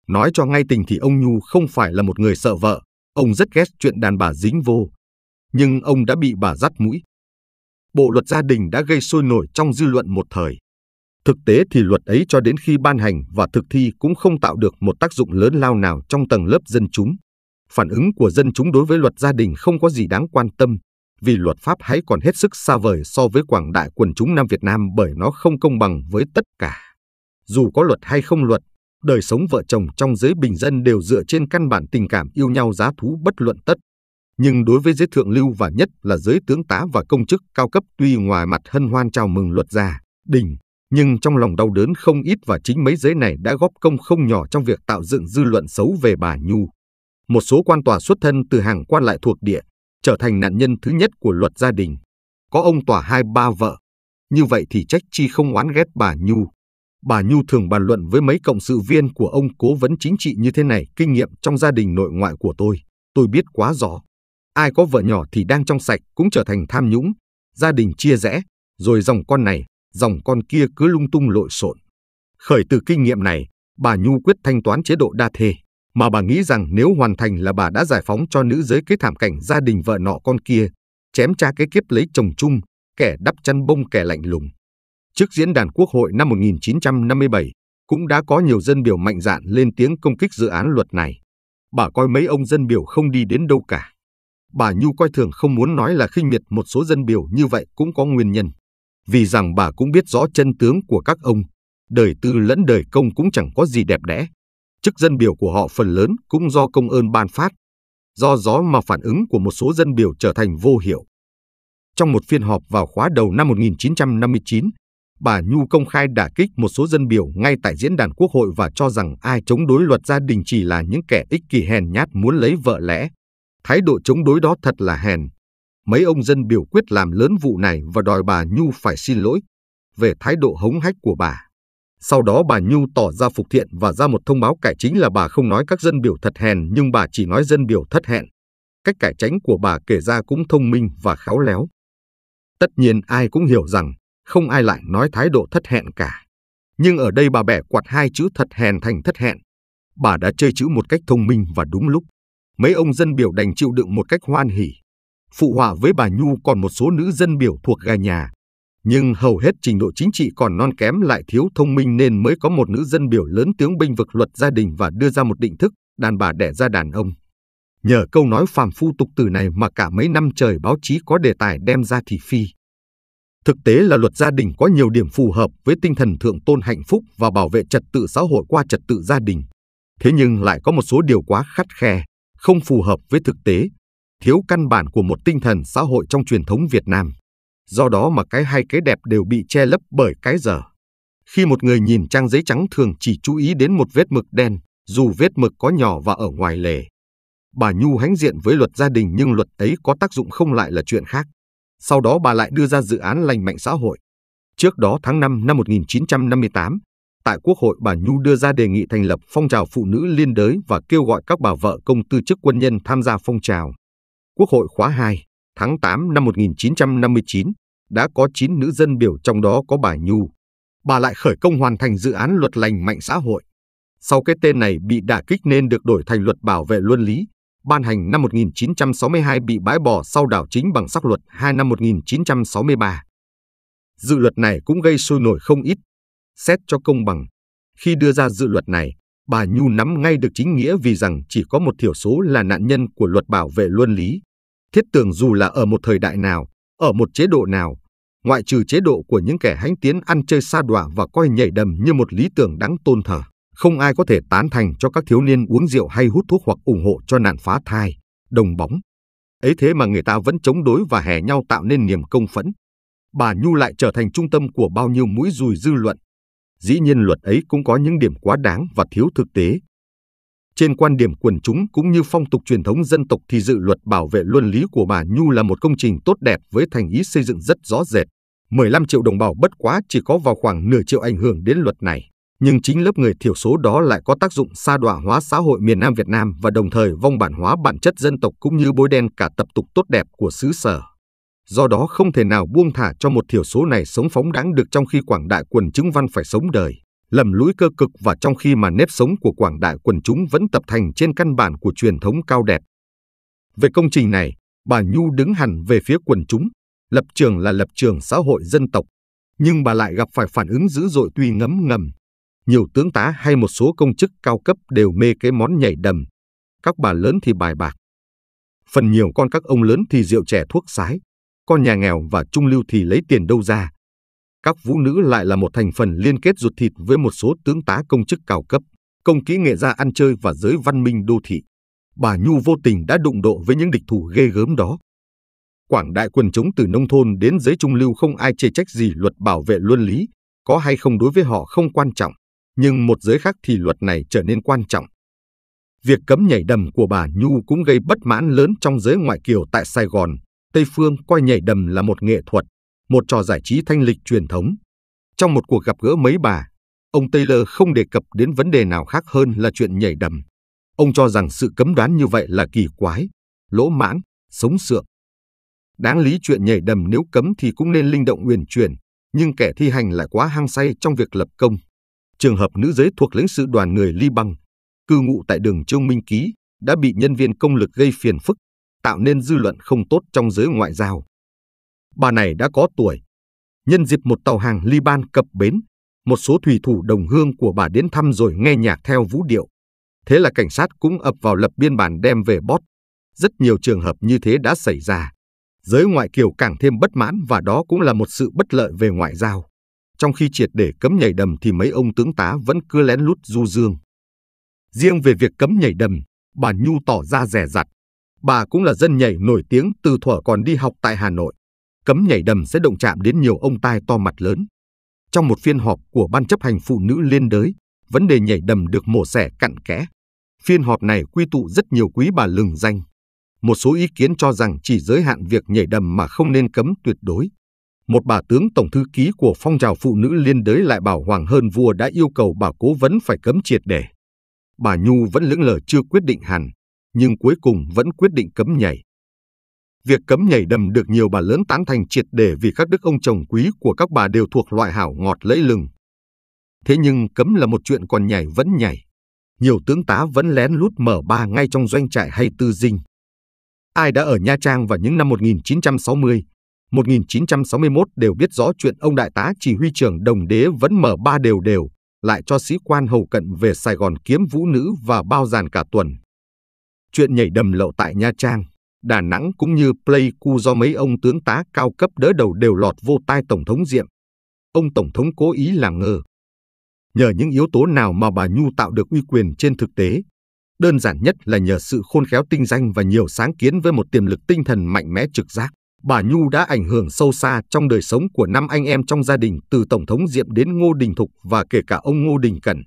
Nói cho ngay tình thì ông Nhu không phải là một người sợ vợ, ông rất ghét chuyện đàn bà dính vô. Nhưng ông đã bị bà dắt mũi. Bộ luật gia đình đã gây sôi nổi trong dư luận một thời. Thực tế thì luật ấy cho đến khi ban hành và thực thi cũng không tạo được một tác dụng lớn lao nào trong tầng lớp dân chúng. Phản ứng của dân chúng đối với luật gia đình không có gì đáng quan tâm, vì luật pháp hãy còn hết sức xa vời so với quảng đại quần chúng Nam Việt Nam bởi nó không công bằng với tất cả. Dù có luật hay không luật, đời sống vợ chồng trong giới bình dân đều dựa trên căn bản tình cảm yêu nhau giá thú bất luận tất. Nhưng đối với giới thượng lưu và nhất là giới tướng tá và công chức cao cấp tuy ngoài mặt hân hoan chào mừng luật gia, đình, nhưng trong lòng đau đớn không ít và chính mấy giấy này đã góp công không nhỏ trong việc tạo dựng dư luận xấu về bà Nhu. Một số quan tòa xuất thân từ hàng quan lại thuộc địa, trở thành nạn nhân thứ nhất của luật gia đình. Có ông tòa hai ba vợ. Như vậy thì trách chi không oán ghét bà Nhu. Bà Nhu thường bàn luận với mấy cộng sự viên của ông cố vấn chính trị như thế này, kinh nghiệm trong gia đình nội ngoại của tôi, tôi biết quá rõ. Ai có vợ nhỏ thì đang trong sạch cũng trở thành tham nhũng, gia đình chia rẽ, rồi dòng con này, dòng con kia cứ lung tung lội xộn. Khởi từ kinh nghiệm này, bà Nhu quyết thanh toán chế độ đa thê, mà bà nghĩ rằng nếu hoàn thành là bà đã giải phóng cho nữ giới cái thảm cảnh gia đình vợ nọ con kia, chém cha cái kiếp lấy chồng chung, kẻ đắp chăn bông kẻ lạnh lùng. Trước diễn đàn quốc hội năm 1957, cũng đã có nhiều dân biểu mạnh dạn lên tiếng công kích dự án luật này. Bà coi mấy ông dân biểu không đi đến đâu cả. Bà Nhu coi thường không muốn nói là khinh miệt một số dân biểu như vậy cũng có nguyên nhân vì rằng bà cũng biết rõ chân tướng của các ông, đời tư lẫn đời công cũng chẳng có gì đẹp đẽ. Chức dân biểu của họ phần lớn cũng do công ơn ban phát, do gió mà phản ứng của một số dân biểu trở thành vô hiệu. Trong một phiên họp vào khóa đầu năm 1959, bà Nhu công khai đả kích một số dân biểu ngay tại diễn đàn quốc hội và cho rằng ai chống đối luật gia đình chỉ là những kẻ ích kỷ hèn nhát muốn lấy vợ lẽ. Thái độ chống đối đó thật là hèn, mấy ông dân biểu quyết làm lớn vụ này và đòi bà Nhu phải xin lỗi về thái độ hống hách của bà. Sau đó bà Nhu tỏ ra phục thiện và ra một thông báo cải chính là bà không nói các dân biểu thật hèn nhưng bà chỉ nói dân biểu thất hẹn. Cách cải tránh của bà kể ra cũng thông minh và khéo léo. Tất nhiên ai cũng hiểu rằng không ai lại nói thái độ thất hẹn cả. Nhưng ở đây bà bẻ quạt hai chữ thật hèn thành thất hẹn. Bà đã chơi chữ một cách thông minh và đúng lúc. Mấy ông dân biểu đành chịu đựng một cách hoan hỉ phụ họa với bà Nhu còn một số nữ dân biểu thuộc gà nhà. Nhưng hầu hết trình độ chính trị còn non kém lại thiếu thông minh nên mới có một nữ dân biểu lớn tiếng bênh vực luật gia đình và đưa ra một định thức đàn bà đẻ ra đàn ông. Nhờ câu nói phàm phu tục tử này mà cả mấy năm trời báo chí có đề tài đem ra thị phi. Thực tế là luật gia đình có nhiều điểm phù hợp với tinh thần thượng tôn hạnh phúc và bảo vệ trật tự xã hội qua trật tự gia đình. Thế nhưng lại có một số điều quá khắt khe, không phù hợp với thực tế, thiếu căn bản của một tinh thần xã hội trong truyền thống Việt Nam. Do đó mà cái hay cái đẹp đều bị che lấp bởi cái dở. Khi một người nhìn trang giấy trắng thường chỉ chú ý đến một vết mực đen, dù vết mực có nhỏ và ở ngoài lề. Bà Nhu hãnh diện với luật gia đình nhưng luật ấy có tác dụng không lại là chuyện khác. Sau đó bà lại đưa ra dự án lành mạnh xã hội. Trước đó tháng 5 năm 1958, tại Quốc hội bà Nhu đưa ra đề nghị thành lập phong trào phụ nữ liên đới và kêu gọi các bà vợ công tư chức quân nhân tham gia phong trào. Quốc hội khóa 2 tháng 8 năm 1959 đã có 9 nữ dân biểu trong đó có bà Nhu. Bà lại khởi công hoàn thành dự án luật lành mạnh xã hội. Sau cái tên này bị đả kích nên được đổi thành luật bảo vệ luân lý, ban hành năm 1962 bị bãi bỏ sau đảo chính bằng sắc luật 2 năm 1963. Dự luật này cũng gây sôi nổi không ít. Xét cho công bằng, khi đưa ra dự luật này, bà Nhu nắm ngay được chính nghĩa vì rằng chỉ có một thiểu số là nạn nhân của luật bảo vệ luân lý thiết tưởng dù là ở một thời đại nào, ở một chế độ nào, ngoại trừ chế độ của những kẻ hãnh tiến ăn chơi sa đọa và coi nhảy đầm như một lý tưởng đáng tôn thờ, không ai có thể tán thành cho các thiếu niên uống rượu hay hút thuốc hoặc ủng hộ cho nạn phá thai, đồng bóng. Ấy thế mà người ta vẫn chống đối và hè nhau tạo nên niềm công phẫn. Bà Nhu lại trở thành trung tâm của bao nhiêu mũi dùi dư luận. Dĩ nhiên luật ấy cũng có những điểm quá đáng và thiếu thực tế, trên quan điểm quần chúng cũng như phong tục truyền thống dân tộc thì dự luật bảo vệ luân lý của bà Nhu là một công trình tốt đẹp với thành ý xây dựng rất rõ rệt. 15 triệu đồng bào bất quá chỉ có vào khoảng nửa triệu ảnh hưởng đến luật này. Nhưng chính lớp người thiểu số đó lại có tác dụng xa đọa hóa xã hội miền Nam Việt Nam và đồng thời vong bản hóa bản chất dân tộc cũng như bối đen cả tập tục tốt đẹp của xứ sở. Do đó không thể nào buông thả cho một thiểu số này sống phóng đáng được trong khi quảng đại quần chúng văn phải sống đời lầm lũi cơ cực và trong khi mà nếp sống của quảng đại quần chúng vẫn tập thành trên căn bản của truyền thống cao đẹp. Về công trình này, bà Nhu đứng hẳn về phía quần chúng, lập trường là lập trường xã hội dân tộc, nhưng bà lại gặp phải phản ứng dữ dội tuy ngấm ngầm. Nhiều tướng tá hay một số công chức cao cấp đều mê cái món nhảy đầm, các bà lớn thì bài bạc. Phần nhiều con các ông lớn thì rượu trẻ thuốc sái, con nhà nghèo và trung lưu thì lấy tiền đâu ra, các vũ nữ lại là một thành phần liên kết ruột thịt với một số tướng tá công chức cao cấp, công kỹ nghệ gia ăn chơi và giới văn minh đô thị. Bà Nhu vô tình đã đụng độ với những địch thủ ghê gớm đó. Quảng đại quần chúng từ nông thôn đến giới trung lưu không ai chê trách gì luật bảo vệ luân lý, có hay không đối với họ không quan trọng, nhưng một giới khác thì luật này trở nên quan trọng. Việc cấm nhảy đầm của bà Nhu cũng gây bất mãn lớn trong giới ngoại kiều tại Sài Gòn. Tây Phương coi nhảy đầm là một nghệ thuật, một trò giải trí thanh lịch truyền thống. Trong một cuộc gặp gỡ mấy bà, ông Taylor không đề cập đến vấn đề nào khác hơn là chuyện nhảy đầm. Ông cho rằng sự cấm đoán như vậy là kỳ quái, lỗ mãng, sống sượng. Đáng lý chuyện nhảy đầm nếu cấm thì cũng nên linh động uyển chuyển, nhưng kẻ thi hành lại quá hăng say trong việc lập công. Trường hợp nữ giới thuộc lãnh sự đoàn người Liban, cư ngụ tại đường Trương Minh Ký, đã bị nhân viên công lực gây phiền phức, tạo nên dư luận không tốt trong giới ngoại giao bà này đã có tuổi. Nhân dịp một tàu hàng Liban cập bến, một số thủy thủ đồng hương của bà đến thăm rồi nghe nhạc theo vũ điệu. Thế là cảnh sát cũng ập vào lập biên bản đem về bót. Rất nhiều trường hợp như thế đã xảy ra. Giới ngoại kiều càng thêm bất mãn và đó cũng là một sự bất lợi về ngoại giao. Trong khi triệt để cấm nhảy đầm thì mấy ông tướng tá vẫn cứ lén lút du dương. Riêng về việc cấm nhảy đầm, bà Nhu tỏ ra rẻ rặt. Bà cũng là dân nhảy nổi tiếng từ thuở còn đi học tại Hà Nội cấm nhảy đầm sẽ động chạm đến nhiều ông tai to mặt lớn. Trong một phiên họp của Ban chấp hành Phụ nữ Liên đới, vấn đề nhảy đầm được mổ xẻ cặn kẽ. Phiên họp này quy tụ rất nhiều quý bà lừng danh. Một số ý kiến cho rằng chỉ giới hạn việc nhảy đầm mà không nên cấm tuyệt đối. Một bà tướng tổng thư ký của phong trào phụ nữ liên đới lại bảo Hoàng Hơn Vua đã yêu cầu bà cố vấn phải cấm triệt để. Bà Nhu vẫn lưỡng lờ chưa quyết định hẳn, nhưng cuối cùng vẫn quyết định cấm nhảy. Việc cấm nhảy đầm được nhiều bà lớn tán thành triệt để vì các đức ông chồng quý của các bà đều thuộc loại hảo ngọt lẫy lừng. Thế nhưng cấm là một chuyện còn nhảy vẫn nhảy. Nhiều tướng tá vẫn lén lút mở ba ngay trong doanh trại hay tư dinh. Ai đã ở Nha Trang vào những năm 1960, 1961 đều biết rõ chuyện ông đại tá chỉ huy trưởng Đồng Đế vẫn mở ba đều đều, lại cho sĩ quan hầu cận về Sài Gòn kiếm vũ nữ và bao giàn cả tuần. Chuyện nhảy đầm lậu tại Nha Trang Đà Nẵng cũng như Pleiku do mấy ông tướng tá cao cấp đỡ đầu đều lọt vô tai Tổng thống Diệm. Ông Tổng thống cố ý làm ngờ. Nhờ những yếu tố nào mà bà Nhu tạo được uy quyền trên thực tế? Đơn giản nhất là nhờ sự khôn khéo tinh danh và nhiều sáng kiến với một tiềm lực tinh thần mạnh mẽ trực giác. Bà Nhu đã ảnh hưởng sâu xa trong đời sống của năm anh em trong gia đình từ Tổng thống Diệm đến Ngô Đình Thục và kể cả ông Ngô Đình Cẩn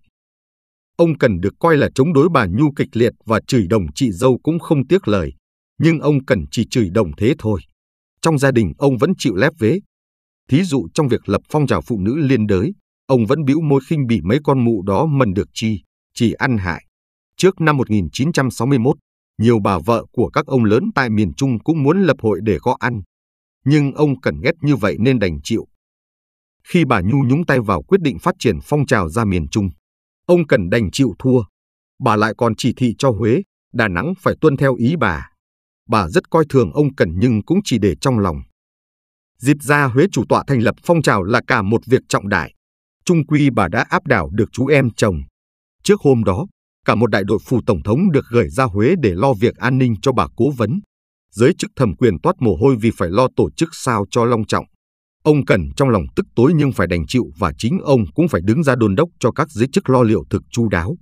ông cần được coi là chống đối bà Nhu kịch liệt và chửi đồng chị dâu cũng không tiếc lời nhưng ông cần chỉ chửi đồng thế thôi. Trong gia đình ông vẫn chịu lép vế. Thí dụ trong việc lập phong trào phụ nữ liên đới, ông vẫn bĩu môi khinh bỉ mấy con mụ đó mần được chi, chỉ ăn hại. Trước năm 1961, nhiều bà vợ của các ông lớn tại miền Trung cũng muốn lập hội để có ăn. Nhưng ông cần ghét như vậy nên đành chịu. Khi bà Nhu nhúng tay vào quyết định phát triển phong trào ra miền Trung, ông cần đành chịu thua. Bà lại còn chỉ thị cho Huế, Đà Nẵng phải tuân theo ý bà bà rất coi thường ông Cẩn nhưng cũng chỉ để trong lòng. dịp ra Huế chủ tọa thành lập phong trào là cả một việc trọng đại. Trung quy bà đã áp đảo được chú em chồng. Trước hôm đó, cả một đại đội phủ tổng thống được gửi ra Huế để lo việc an ninh cho bà cố vấn. Giới chức thẩm quyền toát mồ hôi vì phải lo tổ chức sao cho long trọng. Ông Cẩn trong lòng tức tối nhưng phải đành chịu và chính ông cũng phải đứng ra đôn đốc cho các giới chức lo liệu thực chu đáo.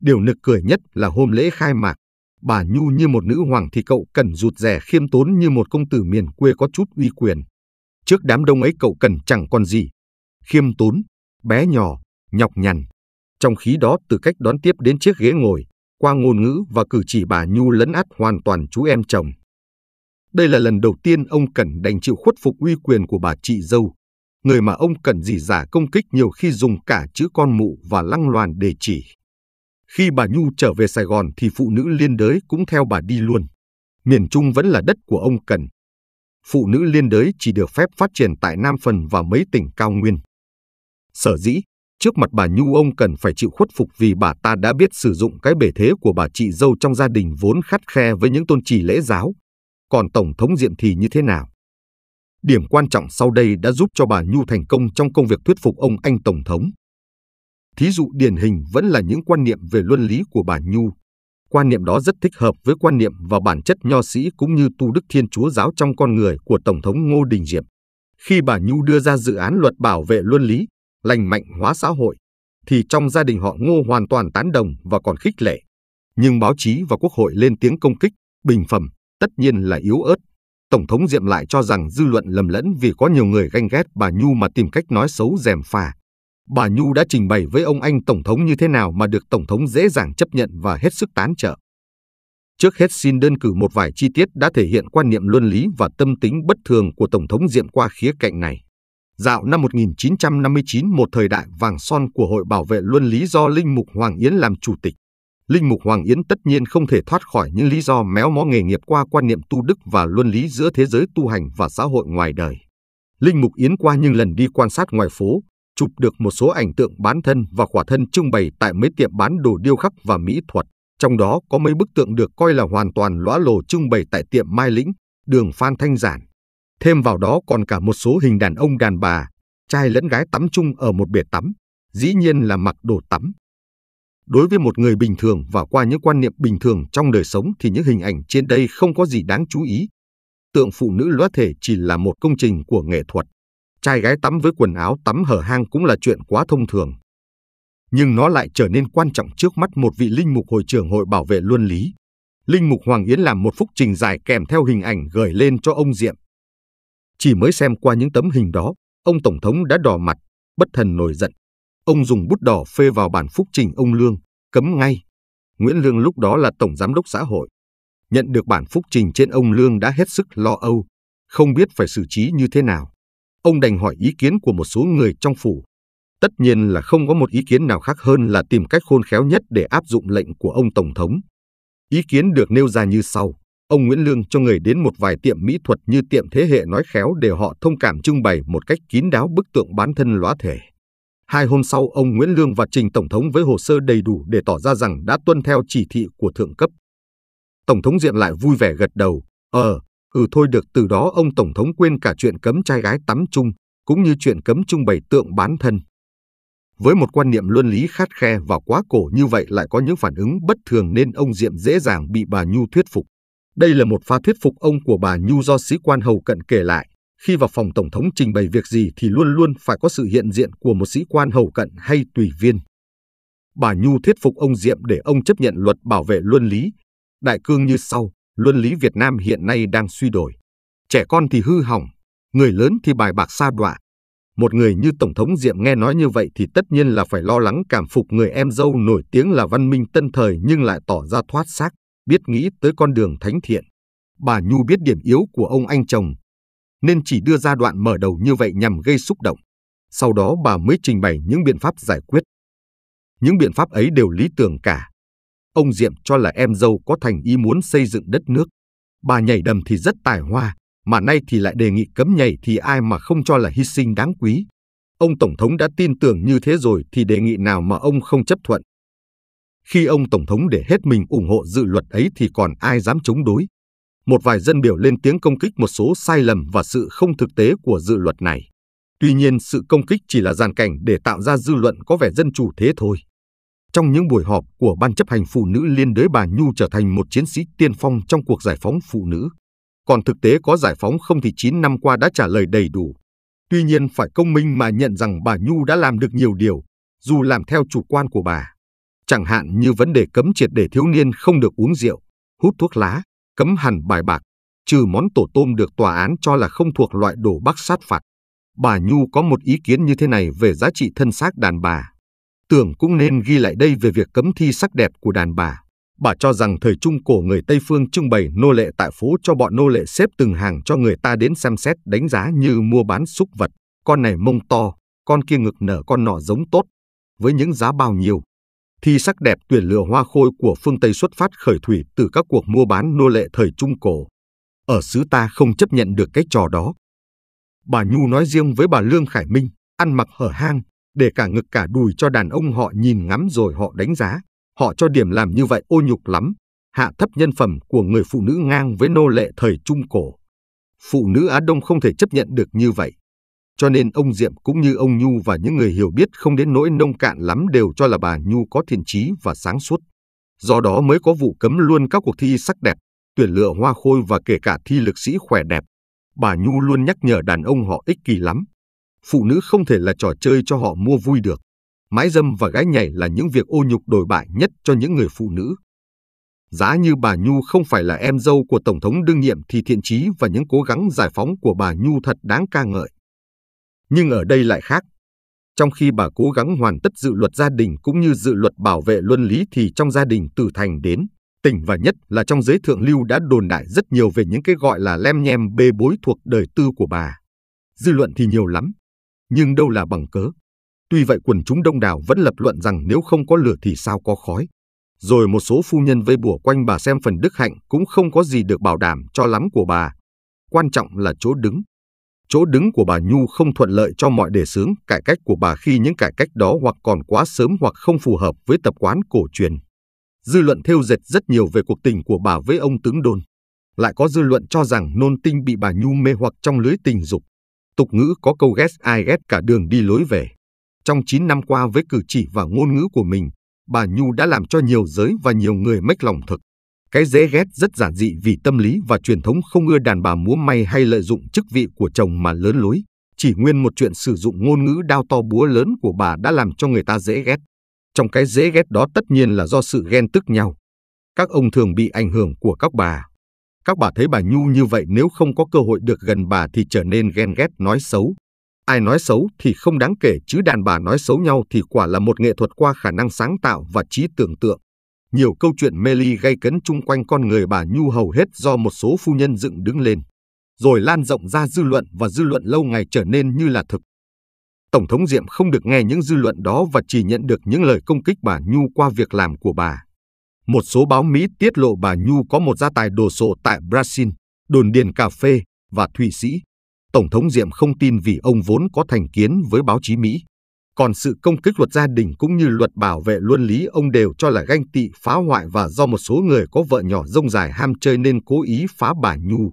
Điều nực cười nhất là hôm lễ khai mạc, bà Nhu như một nữ hoàng thì cậu cần rụt rẻ khiêm tốn như một công tử miền quê có chút uy quyền. Trước đám đông ấy cậu cần chẳng còn gì. Khiêm tốn, bé nhỏ, nhọc nhằn. Trong khí đó từ cách đón tiếp đến chiếc ghế ngồi, qua ngôn ngữ và cử chỉ bà Nhu lấn át hoàn toàn chú em chồng. Đây là lần đầu tiên ông cần đành chịu khuất phục uy quyền của bà chị dâu, người mà ông cần dỉ giả công kích nhiều khi dùng cả chữ con mụ và lăng loàn để chỉ. Khi bà Nhu trở về Sài Gòn thì phụ nữ liên đới cũng theo bà đi luôn. Miền Trung vẫn là đất của ông Cần. Phụ nữ liên đới chỉ được phép phát triển tại Nam Phần và mấy tỉnh cao nguyên. Sở dĩ, trước mặt bà Nhu ông Cần phải chịu khuất phục vì bà ta đã biết sử dụng cái bể thế của bà chị dâu trong gia đình vốn khắt khe với những tôn trì lễ giáo. Còn Tổng thống Diệm thì như thế nào? Điểm quan trọng sau đây đã giúp cho bà Nhu thành công trong công việc thuyết phục ông anh Tổng thống. Thí dụ điển hình vẫn là những quan niệm về luân lý của bà Nhu. Quan niệm đó rất thích hợp với quan niệm và bản chất nho sĩ cũng như tu đức thiên chúa giáo trong con người của Tổng thống Ngô Đình Diệm. Khi bà Nhu đưa ra dự án luật bảo vệ luân lý, lành mạnh hóa xã hội, thì trong gia đình họ Ngô hoàn toàn tán đồng và còn khích lệ. Nhưng báo chí và quốc hội lên tiếng công kích, bình phẩm, tất nhiên là yếu ớt. Tổng thống Diệm lại cho rằng dư luận lầm lẫn vì có nhiều người ganh ghét bà Nhu mà tìm cách nói xấu dèm pha bà Nhu đã trình bày với ông anh Tổng thống như thế nào mà được Tổng thống dễ dàng chấp nhận và hết sức tán trợ. Trước hết xin đơn cử một vài chi tiết đã thể hiện quan niệm luân lý và tâm tính bất thường của Tổng thống diện qua khía cạnh này. Dạo năm 1959, một thời đại vàng son của Hội Bảo vệ Luân lý do Linh Mục Hoàng Yến làm chủ tịch. Linh Mục Hoàng Yến tất nhiên không thể thoát khỏi những lý do méo mó nghề nghiệp qua quan niệm tu đức và luân lý giữa thế giới tu hành và xã hội ngoài đời. Linh Mục Yến qua những lần đi quan sát ngoài phố, chụp được một số ảnh tượng bán thân và khỏa thân trưng bày tại mấy tiệm bán đồ điêu khắc và mỹ thuật, trong đó có mấy bức tượng được coi là hoàn toàn lõa lồ trưng bày tại tiệm Mai Lĩnh, đường Phan Thanh Giản. Thêm vào đó còn cả một số hình đàn ông đàn bà, trai lẫn gái tắm chung ở một bể tắm, dĩ nhiên là mặc đồ tắm. Đối với một người bình thường và qua những quan niệm bình thường trong đời sống thì những hình ảnh trên đây không có gì đáng chú ý. Tượng phụ nữ lõa thể chỉ là một công trình của nghệ thuật trai gái tắm với quần áo tắm hở hang cũng là chuyện quá thông thường. Nhưng nó lại trở nên quan trọng trước mắt một vị linh mục hội trưởng hội bảo vệ luân lý. Linh mục Hoàng Yến làm một phúc trình dài kèm theo hình ảnh gửi lên cho ông Diệm. Chỉ mới xem qua những tấm hình đó, ông Tổng thống đã đỏ mặt, bất thần nổi giận. Ông dùng bút đỏ phê vào bản phúc trình ông Lương, cấm ngay. Nguyễn Lương lúc đó là Tổng Giám đốc xã hội. Nhận được bản phúc trình trên ông Lương đã hết sức lo âu, không biết phải xử trí như thế nào ông đành hỏi ý kiến của một số người trong phủ. Tất nhiên là không có một ý kiến nào khác hơn là tìm cách khôn khéo nhất để áp dụng lệnh của ông Tổng thống. Ý kiến được nêu ra như sau. Ông Nguyễn Lương cho người đến một vài tiệm mỹ thuật như tiệm thế hệ nói khéo để họ thông cảm trưng bày một cách kín đáo bức tượng bán thân lóa thể. Hai hôm sau, ông Nguyễn Lương và trình Tổng thống với hồ sơ đầy đủ để tỏ ra rằng đã tuân theo chỉ thị của thượng cấp. Tổng thống diện lại vui vẻ gật đầu. Ờ, Ừ thôi được từ đó ông Tổng thống quên cả chuyện cấm trai gái tắm chung, cũng như chuyện cấm chung bày tượng bán thân. Với một quan niệm luân lý khát khe và quá cổ như vậy lại có những phản ứng bất thường nên ông Diệm dễ dàng bị bà Nhu thuyết phục. Đây là một pha thuyết phục ông của bà Nhu do sĩ quan hầu cận kể lại. Khi vào phòng Tổng thống trình bày việc gì thì luôn luôn phải có sự hiện diện của một sĩ quan hầu cận hay tùy viên. Bà Nhu thuyết phục ông Diệm để ông chấp nhận luật bảo vệ luân lý, đại cương như sau luân lý Việt Nam hiện nay đang suy đổi. Trẻ con thì hư hỏng, người lớn thì bài bạc xa đọa. Một người như Tổng thống Diệm nghe nói như vậy thì tất nhiên là phải lo lắng cảm phục người em dâu nổi tiếng là văn minh tân thời nhưng lại tỏ ra thoát xác, biết nghĩ tới con đường thánh thiện. Bà Nhu biết điểm yếu của ông anh chồng, nên chỉ đưa ra đoạn mở đầu như vậy nhằm gây xúc động. Sau đó bà mới trình bày những biện pháp giải quyết. Những biện pháp ấy đều lý tưởng cả, Ông Diệm cho là em dâu có thành ý muốn xây dựng đất nước. Bà nhảy đầm thì rất tài hoa, mà nay thì lại đề nghị cấm nhảy thì ai mà không cho là hy sinh đáng quý. Ông Tổng thống đã tin tưởng như thế rồi thì đề nghị nào mà ông không chấp thuận. Khi ông Tổng thống để hết mình ủng hộ dự luật ấy thì còn ai dám chống đối. Một vài dân biểu lên tiếng công kích một số sai lầm và sự không thực tế của dự luật này. Tuy nhiên sự công kích chỉ là giàn cảnh để tạo ra dư luận có vẻ dân chủ thế thôi. Trong những buổi họp của Ban chấp hành Phụ nữ Liên đới bà Nhu trở thành một chiến sĩ tiên phong trong cuộc giải phóng phụ nữ. Còn thực tế có giải phóng không thì 9 năm qua đã trả lời đầy đủ. Tuy nhiên phải công minh mà nhận rằng bà Nhu đã làm được nhiều điều, dù làm theo chủ quan của bà. Chẳng hạn như vấn đề cấm triệt để thiếu niên không được uống rượu, hút thuốc lá, cấm hẳn bài bạc, trừ món tổ tôm được tòa án cho là không thuộc loại đồ bắc sát phạt. Bà Nhu có một ý kiến như thế này về giá trị thân xác đàn bà tưởng cũng nên ghi lại đây về việc cấm thi sắc đẹp của đàn bà. Bà cho rằng thời Trung Cổ người Tây Phương trưng bày nô lệ tại phố cho bọn nô lệ xếp từng hàng cho người ta đến xem xét đánh giá như mua bán súc vật, con này mông to, con kia ngực nở con nọ giống tốt, với những giá bao nhiêu. Thi sắc đẹp tuyển lựa hoa khôi của phương Tây xuất phát khởi thủy từ các cuộc mua bán nô lệ thời Trung Cổ. Ở xứ ta không chấp nhận được cái trò đó. Bà Nhu nói riêng với bà Lương Khải Minh, ăn mặc hở hang, để cả ngực cả đùi cho đàn ông họ nhìn ngắm rồi họ đánh giá. Họ cho điểm làm như vậy ô nhục lắm, hạ thấp nhân phẩm của người phụ nữ ngang với nô lệ thời Trung Cổ. Phụ nữ Á Đông không thể chấp nhận được như vậy. Cho nên ông Diệm cũng như ông Nhu và những người hiểu biết không đến nỗi nông cạn lắm đều cho là bà Nhu có thiện trí và sáng suốt. Do đó mới có vụ cấm luôn các cuộc thi sắc đẹp, tuyển lựa hoa khôi và kể cả thi lực sĩ khỏe đẹp. Bà Nhu luôn nhắc nhở đàn ông họ ích kỷ lắm, phụ nữ không thể là trò chơi cho họ mua vui được. Mái dâm và gái nhảy là những việc ô nhục đổi bại nhất cho những người phụ nữ. Giá như bà Nhu không phải là em dâu của Tổng thống đương nhiệm thì thiện trí và những cố gắng giải phóng của bà Nhu thật đáng ca ngợi. Nhưng ở đây lại khác. Trong khi bà cố gắng hoàn tất dự luật gia đình cũng như dự luật bảo vệ luân lý thì trong gia đình tử thành đến, tỉnh và nhất là trong giới thượng lưu đã đồn đại rất nhiều về những cái gọi là lem nhem bê bối thuộc đời tư của bà. Dư luận thì nhiều lắm, nhưng đâu là bằng cớ. Tuy vậy quần chúng đông đảo vẫn lập luận rằng nếu không có lửa thì sao có khói. Rồi một số phu nhân vây bùa quanh bà xem phần đức hạnh cũng không có gì được bảo đảm cho lắm của bà. Quan trọng là chỗ đứng. Chỗ đứng của bà Nhu không thuận lợi cho mọi đề xướng cải cách của bà khi những cải cách đó hoặc còn quá sớm hoặc không phù hợp với tập quán cổ truyền. Dư luận thêu dệt rất nhiều về cuộc tình của bà với ông tướng Đôn. Lại có dư luận cho rằng nôn tinh bị bà Nhu mê hoặc trong lưới tình dục Tục ngữ có câu ghét ai ghét cả đường đi lối về. Trong 9 năm qua với cử chỉ và ngôn ngữ của mình, bà Nhu đã làm cho nhiều giới và nhiều người mách lòng thực. Cái dễ ghét rất giản dị vì tâm lý và truyền thống không ưa đàn bà múa may hay lợi dụng chức vị của chồng mà lớn lối. Chỉ nguyên một chuyện sử dụng ngôn ngữ đao to búa lớn của bà đã làm cho người ta dễ ghét. Trong cái dễ ghét đó tất nhiên là do sự ghen tức nhau. Các ông thường bị ảnh hưởng của các bà. Các bà thấy bà Nhu như vậy nếu không có cơ hội được gần bà thì trở nên ghen ghét nói xấu. Ai nói xấu thì không đáng kể chứ đàn bà nói xấu nhau thì quả là một nghệ thuật qua khả năng sáng tạo và trí tưởng tượng. Nhiều câu chuyện mê ly gây cấn chung quanh con người bà Nhu hầu hết do một số phu nhân dựng đứng lên, rồi lan rộng ra dư luận và dư luận lâu ngày trở nên như là thực. Tổng thống Diệm không được nghe những dư luận đó và chỉ nhận được những lời công kích bà Nhu qua việc làm của bà một số báo Mỹ tiết lộ bà Nhu có một gia tài đồ sộ tại Brazil, đồn điền cà phê và Thụy Sĩ. Tổng thống Diệm không tin vì ông vốn có thành kiến với báo chí Mỹ. Còn sự công kích luật gia đình cũng như luật bảo vệ luân lý ông đều cho là ganh tị phá hoại và do một số người có vợ nhỏ rông dài ham chơi nên cố ý phá bà Nhu.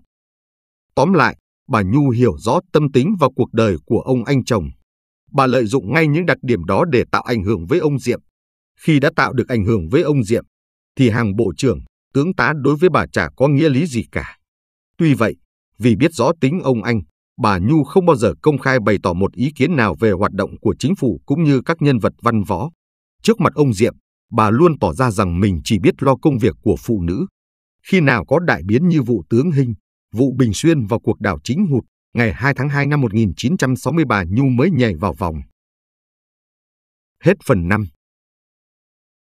Tóm lại, bà Nhu hiểu rõ tâm tính và cuộc đời của ông anh chồng. Bà lợi dụng ngay những đặc điểm đó để tạo ảnh hưởng với ông Diệm. Khi đã tạo được ảnh hưởng với ông Diệm, thì hàng bộ trưởng, tướng tá đối với bà chả có nghĩa lý gì cả. Tuy vậy, vì biết rõ tính ông anh, bà Nhu không bao giờ công khai bày tỏ một ý kiến nào về hoạt động của chính phủ cũng như các nhân vật văn võ. Trước mặt ông Diệm, bà luôn tỏ ra rằng mình chỉ biết lo công việc của phụ nữ. Khi nào có đại biến như vụ tướng hình, vụ Bình Xuyên và cuộc đảo chính hụt, ngày 2 tháng 2 năm bà Nhu mới nhảy vào vòng. Hết phần 5